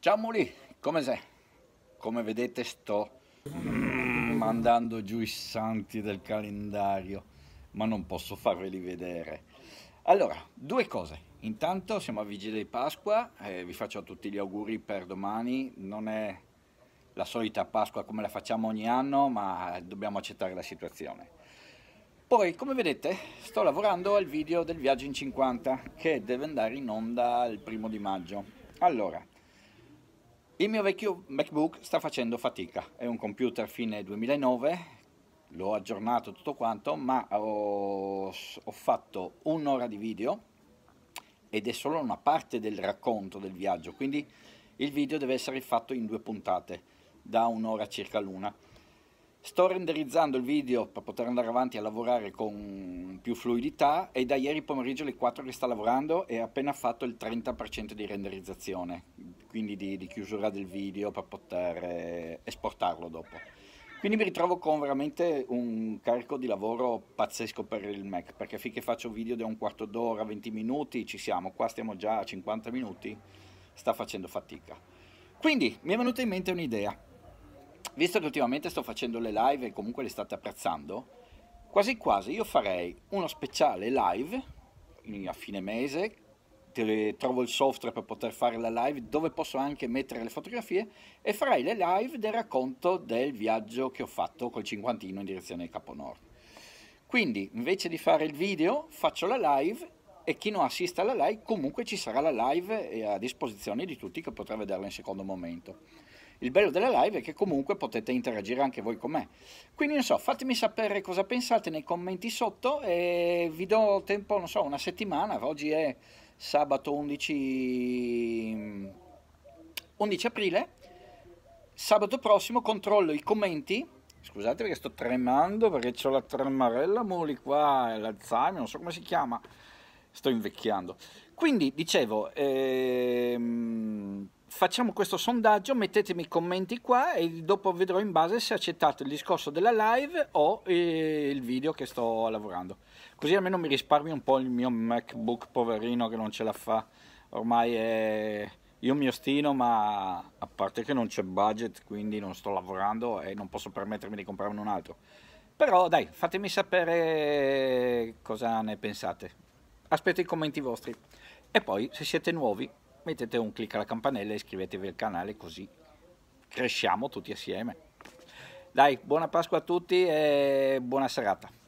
Ciao Muli, come sei? Come vedete sto mm, mandando giù i santi del calendario, ma non posso farveli vedere. Allora, due cose. Intanto siamo a Vigilia di Pasqua, e eh, vi faccio tutti gli auguri per domani. Non è la solita Pasqua come la facciamo ogni anno, ma dobbiamo accettare la situazione. Poi, come vedete, sto lavorando al video del viaggio in 50 che deve andare in onda il primo di maggio. Allora, il mio vecchio MacBook sta facendo fatica, è un computer fine 2009, l'ho aggiornato tutto quanto, ma ho, ho fatto un'ora di video ed è solo una parte del racconto del viaggio, quindi il video deve essere fatto in due puntate, da un'ora circa l'una. Sto renderizzando il video per poter andare avanti a lavorare con più fluidità e da ieri pomeriggio alle 4 che sta lavorando e ha appena fatto il 30% di renderizzazione, quindi di, di, chiusura del video per poter eh, esportarlo dopo. Quindi mi ritrovo con veramente un carico di lavoro pazzesco per il Mac, perché finché faccio video da un quarto d'ora, 20 minuti, ci siamo, qua stiamo già a 50 minuti, sta facendo fatica. Quindi mi è venuta in mente un'idea visto che ultimamente sto facendo le live e comunque le state apprezzando, quasi quasi io farei uno speciale live a fine mese, trovo il software per poter fare la live dove posso anche mettere le fotografie e farei le live del racconto del viaggio che ho fatto col cinquantino in direzione del Capo Nord. Quindi invece di fare il video faccio la live e chi non assiste alla live comunque ci sarà la live eh, a disposizione di tutti che potrà vederla in secondo momento. Il bello della live è che comunque potete interagire anche voi con me. Quindi non so, fatemi sapere cosa pensate nei commenti sotto e vi do tempo, non so, una settimana, oggi è sabato 11, 11 mm, aprile, sabato prossimo controllo i commenti, scusate perché sto tremando perché ho la tremarella moli qua, l'Alzheimer, non so come si chiama, sto invecchiando. Quindi dicevo, ehm, facciamo questo sondaggio, mettetemi i commenti qua e dopo vedrò in base se accettate il discorso della live o eh, il video che sto lavorando. Così almeno mi risparmio un po' il mio MacBook poverino che non ce la fa. Ormai è... Io mi ostino, ma a parte che non c'è budget, quindi non sto lavorando e non posso permettermi di comprarne un altro. Però dai, fatemi sapere cosa ne pensate. Aspetto i commenti vostri. E poi, se siete nuovi, mettete un clic alla campanella e iscrivetevi al canale così cresciamo tutti assieme. Dai, buona Pasqua a tutti e buona serata.